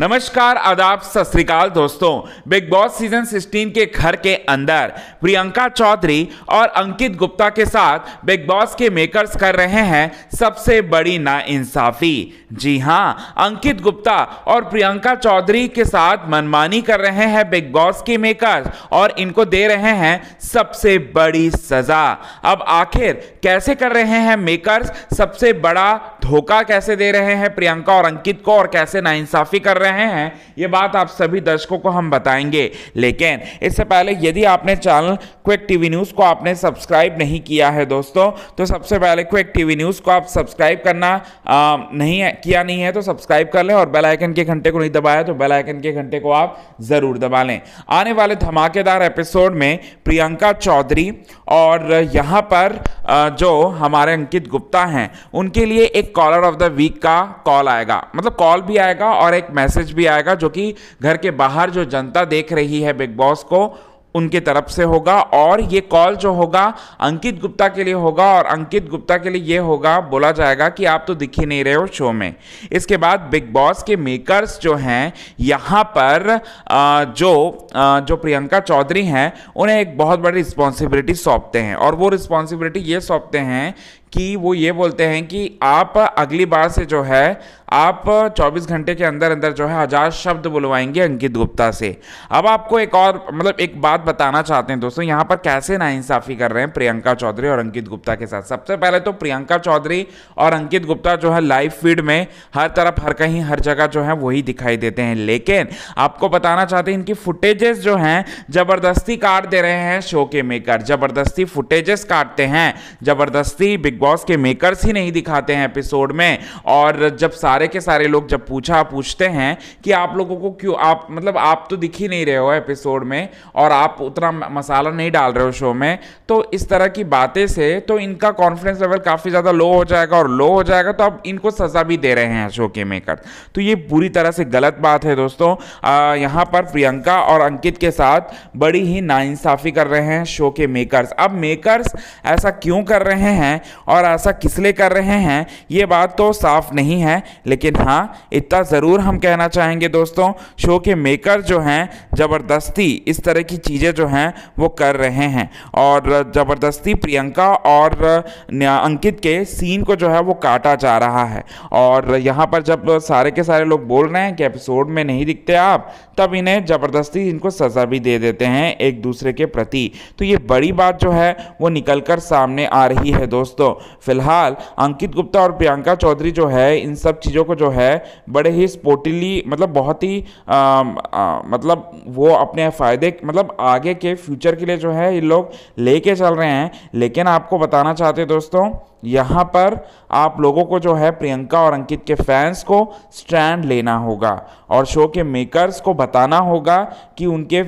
नमस्कार आदाब सत श्रीकाल दोस्तों बिग बॉस सीजन 16 के घर के अंदर प्रियंका चौधरी और अंकित गुप्ता के साथ बिग बॉस के मेकर्स कर रहे हैं सबसे बड़ी नाइंसाफी जी हाँ अंकित गुप्ता और प्रियंका चौधरी के साथ मनमानी कर रहे हैं बिग बॉस के मेकर्स और इनको दे रहे हैं सबसे बड़ी सजा अब आखिर कैसे कर रहे हैं मेकर्स सबसे बड़ा धोखा कैसे दे रहे हैं प्रियंका और अंकित को और कैसे नाइंसाफी कर रहे रहे हैं ये बात आप सभी दर्शकों को हम बताएंगे लेकिन इससे पहले यदि आपने चैनल क्विक टीवी न्यूज़ को आपने सब्सक्राइब नहीं किया है दोस्तों तो सबसे पहले क्विक टीवी न्यूज़ को आप सब्सक्राइब करना आ, नहीं है, किया नहीं है तो सब्सक्राइब कर लें और बेलाइकन के घंटे को नहीं दबाया तो बेलाइकन के घंटे को आप ज़रूर दबा लें आने वाले धमाकेदार एपिसोड में प्रियंका चौधरी और यहाँ पर जो हमारे अंकित गुप्ता हैं उनके लिए एक कॉलर ऑफ द वीक का कॉल आएगा मतलब कॉल भी आएगा और एक मैसेज मैसेज भी आएगा जो कि घर के बाहर जो जनता देख रही है बिग बॉस को उनके तरफ से होगा और ये कॉल जो होगा अंकित गुप्ता के लिए होगा और अंकित गुप्ता के लिए ये होगा बोला जाएगा कि आप तो दिख ही नहीं रहे हो शो में इसके बाद बिग बॉस के मेकर्स जो हैं यहाँ पर जो जो प्रियंका चौधरी हैं उन्हें एक बहुत बड़ी रिस्पॉन्सिबिलिटी सौंपते हैं और वो रिस्पॉन्सिबिलिटी ये सौंपते हैं कि वो ये बोलते हैं कि आप अगली बार से जो है आप 24 घंटे के अंदर अंदर जो है हज़ार शब्द बुलवाएंगे अंकित गुप्ता से अब आपको एक और मतलब एक बात बताना चाहते हैं दोस्तों यहाँ पर कैसे नाइंसाफ़ी कर रहे हैं प्रियंका चौधरी और अंकित गुप्ता के साथ सबसे पहले तो प्रियंका चौधरी और अंकित गुप्ता जो है लाइव फीड में हर तरफ हर कहीं हर जगह जो है वही दिखाई देते हैं लेकिन आपको बताना चाहते हैं इनकी फुटेजेस जो हैं ज़बरदस्ती काट दे रहे हैं शो के मेकर ज़बरदस्ती फुटेजेस काटते हैं ज़बरदस्ती बिग बॉस के मेकर्स ही नहीं दिखाते हैं एपिसोड में और जब सारे के सारे लोग जब पूछा पूछते हैं कि आप लोगों को क्यों आप मतलब आप तो दिख ही नहीं रहे हो एपिसोड में और आप उतना मसाला नहीं डाल रहे हो शो में तो इस तरह की बातें से तो इनका कॉन्फिडेंस लेवल काफ़ी ज़्यादा लो हो जाएगा और लो हो जाएगा तो आप इनको सज़ा भी दे रहे हैं शो के मेकर तो ये पूरी तरह से गलत बात है दोस्तों यहाँ पर प्रियंका और अंकित के साथ बड़ी ही नाइंसाफ़ी कर रहे हैं शो के मेकर्स अब मेकर्स ऐसा क्यों कर रहे हैं और ऐसा किस लिए कर रहे हैं ये बात तो साफ नहीं है लेकिन हाँ इतना ज़रूर हम कहना चाहेंगे दोस्तों शो के मेकर जो हैं ज़बरदस्ती इस तरह की चीज़ें जो हैं वो कर रहे हैं और ज़बरदस्ती प्रियंका और अंकित के सीन को जो है वो काटा जा रहा है और यहाँ पर जब सारे के सारे लोग बोल रहे हैं कि एपिसोड में नहीं दिखते आप तब इन्हें ज़बरदस्ती इनको सज़ा भी दे देते हैं एक दूसरे के प्रति तो ये बड़ी बात जो है वो निकल कर सामने आ रही है दोस्तों फिलहाल अंकित गुप्ता और प्रियंका चौधरी जो है इन सब चीज़ों को जो है बड़े ही स्पोर्टिली मतलब बहुत ही आ, आ, मतलब वो अपने फ़ायदे मतलब आगे के फ्यूचर के लिए जो है ये लोग लेके चल रहे हैं लेकिन आपको बताना चाहते दोस्तों यहाँ पर आप लोगों को जो है प्रियंका और अंकित के फैंस को स्टैंड लेना होगा और शो के मेकर्स को बताना होगा कि उनके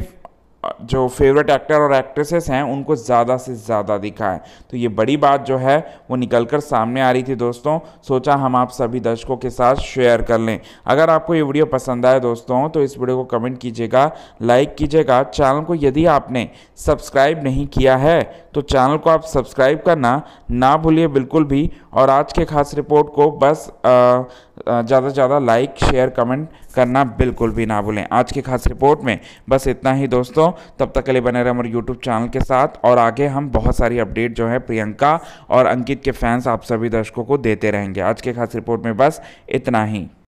जो फेवरेट एक्टर और एक्ट्रेसेस हैं उनको ज़्यादा से ज़्यादा दिखाएं तो ये बड़ी बात जो है वो निकल कर सामने आ रही थी दोस्तों सोचा हम आप सभी दर्शकों के साथ शेयर कर लें अगर आपको ये वीडियो पसंद आए दोस्तों तो इस वीडियो को कमेंट कीजिएगा लाइक कीजिएगा चैनल को यदि आपने सब्सक्राइब नहीं किया है तो चैनल को आप सब्सक्राइब करना ना भूलिए बिल्कुल भी और आज के खास रिपोर्ट को बस ज़्यादा से ज़्यादा लाइक शेयर कमेंट करना बिल्कुल भी ना भूलें आज की खास रिपोर्ट में बस इतना ही दोस्तों तब तक के लिए बने रहे हमारे यूट्यूब चैनल के साथ और आगे हम बहुत सारी अपडेट जो है प्रियंका और अंकित के फैंस आप सभी दर्शकों को देते रहेंगे आज की खास रिपोर्ट में बस इतना ही